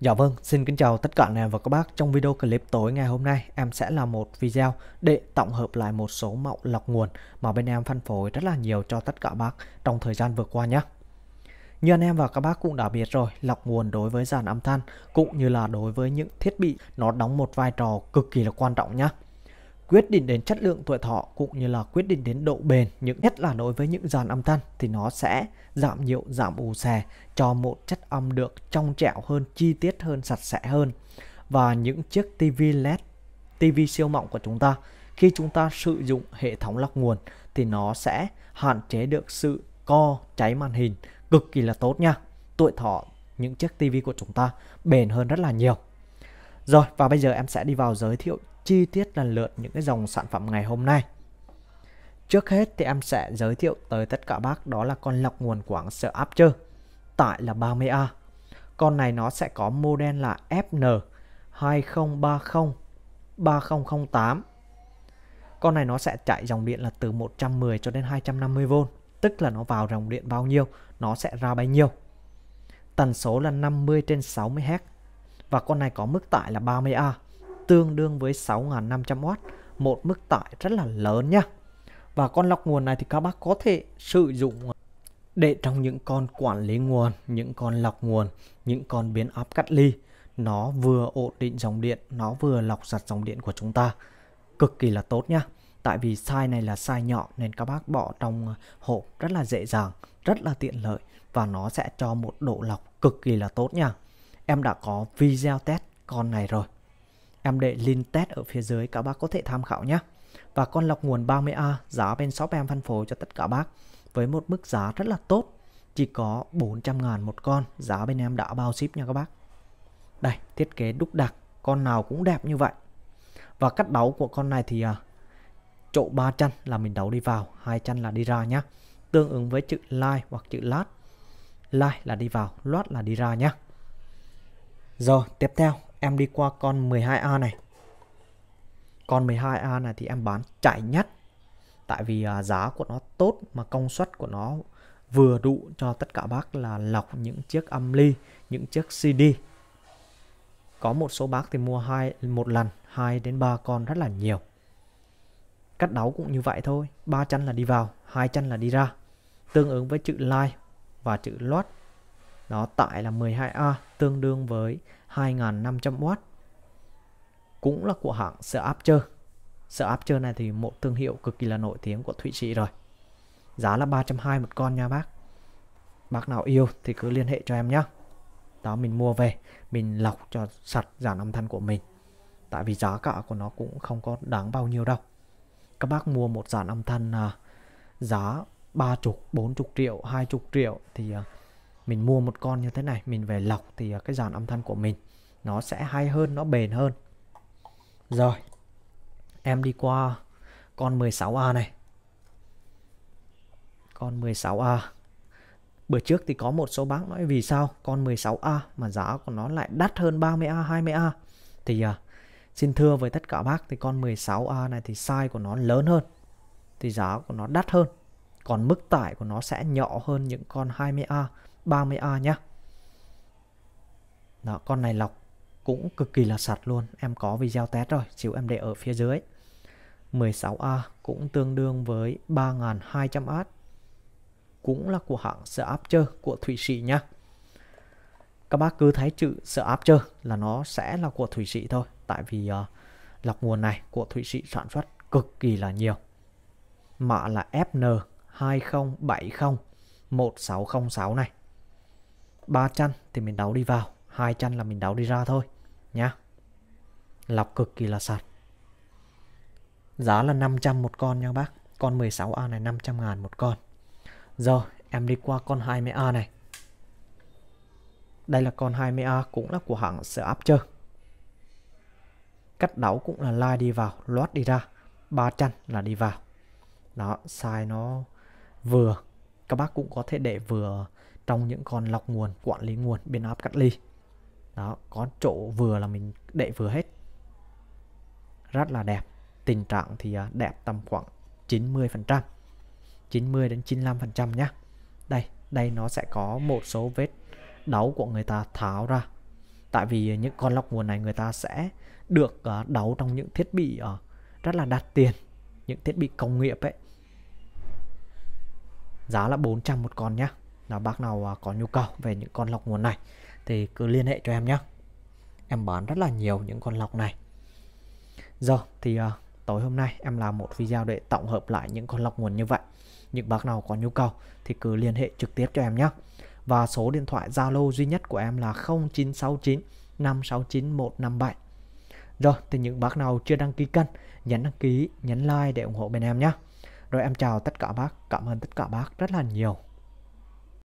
Dạ vâng, xin kính chào tất cả anh em và các bác. Trong video clip tối ngày hôm nay, em sẽ làm một video để tổng hợp lại một số mẫu lọc nguồn mà bên em phân phối rất là nhiều cho tất cả bác trong thời gian vừa qua nhé. Như anh em và các bác cũng đã biết rồi, lọc nguồn đối với dàn âm thanh cũng như là đối với những thiết bị nó đóng một vai trò cực kỳ là quan trọng nhé quyết định đến chất lượng tuổi thọ cũng như là quyết định đến độ bền những nhất là đối với những dàn âm thanh thì nó sẽ giảm nhiễu, giảm ù xè cho một chất âm được trong trẻo hơn chi tiết hơn sạch sẽ hơn và những chiếc TV LED TV siêu mỏng của chúng ta khi chúng ta sử dụng hệ thống lọc nguồn thì nó sẽ hạn chế được sự co cháy màn hình cực kỳ là tốt nha tuổi thọ những chiếc TV của chúng ta bền hơn rất là nhiều rồi và bây giờ em sẽ đi vào giới thiệu chi tiết lần lượt những cái dòng sản phẩm ngày hôm nay. Trước hết thì em sẽ giới thiệu tới tất cả bác đó là con lọc nguồn quảng sợ áp chơ tại là 30A. Con này nó sẽ có model là FN 2030 3008. Con này nó sẽ chạy dòng điện là từ 110 cho đến 250V, tức là nó vào dòng điện bao nhiêu, nó sẽ ra bấy nhiêu. Tần số là 50 trên 60 Hz và con này có mức tải là 30A tương đương với 6.500W một mức tải rất là lớn nha và con lọc nguồn này thì các bác có thể sử dụng để trong những con quản lý nguồn, những con lọc nguồn, những con biến áp cắt ly nó vừa ổn định dòng điện, nó vừa lọc giặt dòng điện của chúng ta. Cực kỳ là tốt nha. Tại vì size này là size nhỏ nên các bác bỏ trong hộp rất là dễ dàng, rất là tiện lợi và nó sẽ cho một độ lọc cực kỳ là tốt nha em đã có video test con này rồi. Em để link test ở phía dưới các bác có thể tham khảo nhé. Và con lọc nguồn 30A giá bên shop em phân phối cho tất cả bác với một mức giá rất là tốt. Chỉ có 400 ngàn một con, giá bên em đã bao ship nha các bác. Đây, thiết kế đúc đặc, con nào cũng đẹp như vậy. Và cắt đấu của con này thì à, chỗ 3 chân là mình đấu đi vào, hai chân là đi ra nhá. Tương ứng với chữ like hoặc chữ lát. Like là đi vào, loát là đi ra nhá. Rồi, tiếp theo em đi qua con 12A này. Con 12A này thì em bán chạy nhất. Tại vì à, giá của nó tốt mà công suất của nó vừa đủ cho tất cả bác là lọc những chiếc âm ly, những chiếc CD. Có một số bác thì mua hai một lần 2 đến 3 con rất là nhiều. Cắt đáu cũng như vậy thôi, ba chân là đi vào, hai chân là đi ra. Tương ứng với chữ like và chữ loát nó tải là 12A tương đương với 2500W cũng là của hãng áp áp Seapcher này thì một thương hiệu cực kỳ là nổi tiếng của Thụy Sĩ rồi giá là 320 một con nha bác bác nào yêu thì cứ liên hệ cho em nhé đó mình mua về mình lọc cho sạch giảm âm thanh của mình tại vì giá cả của nó cũng không có đáng bao nhiêu đâu các bác mua một dàn âm thanh à, giá ba chục bốn chục triệu hai chục triệu thì à, mình mua một con như thế này mình về lọc thì à, cái dàn âm thanh của mình nó sẽ hay hơn nó bền hơn rồi em đi qua con 16A này con 16A bữa trước thì có một số bác nói vì sao con 16A mà giá của nó lại đắt hơn 30A 20A thì à, xin thưa với tất cả bác thì con 16A này thì size của nó lớn hơn thì giá của nó đắt hơn còn mức tải của nó sẽ nhỏ hơn những con 20A 30A nhá. Đó, con này lọc cũng cực kỳ là sạch luôn. Em có video test rồi, xíu em để ở phía dưới. 16A cũng tương đương với 3.200 AT. Cũng là của hãng Áp Seapcher của Thụy Sĩ nhá. Các bác cứ thấy chữ Áp Seapcher là nó sẽ là của Thụy Sĩ thôi. Tại vì uh, lọc nguồn này của Thụy Sĩ sản xuất cực kỳ là nhiều. Mã là FN 2070 1606 này ba chân thì mình đấu đi vào hai chân là mình đấu đi ra thôi nhá lọc cực kỳ là sạch giá là 500 một con nha bác con 16A này 500 ngàn một con rồi em đi qua con 20A này đây là con 20A cũng là của hãng áp chơ. cách đấu cũng là lai đi vào loát đi ra ba chân là đi vào đó size nó vừa các bác cũng có thể để vừa trong những con lọc nguồn quản lý nguồn biến áp cắt ly đó có chỗ vừa là mình để vừa hết rất là đẹp tình trạng thì à, đẹp tầm khoảng 90 phần trăm 90 đến 95 phần trăm nhá đây đây nó sẽ có một số vết đấu của người ta tháo ra tại vì những con lọc nguồn này người ta sẽ được à, đấu trong những thiết bị à, rất là đắt tiền những thiết bị công nghiệp ấy giá là 400 một con nhá là bác nào có nhu cầu về những con lọc nguồn này thì cứ liên hệ cho em nhé em bán rất là nhiều những con lọc này giờ thì uh, tối hôm nay em làm một video để tổng hợp lại những con lọc nguồn như vậy những bác nào có nhu cầu thì cứ liên hệ trực tiếp cho em nhé và số điện thoại Zalo duy nhất của em là 0969 569 157 rồi thì những bác nào chưa đăng ký kênh nhấn đăng ký nhấn like để ủng hộ bên em nhé rồi em chào tất cả bác cảm ơn tất cả bác rất là nhiều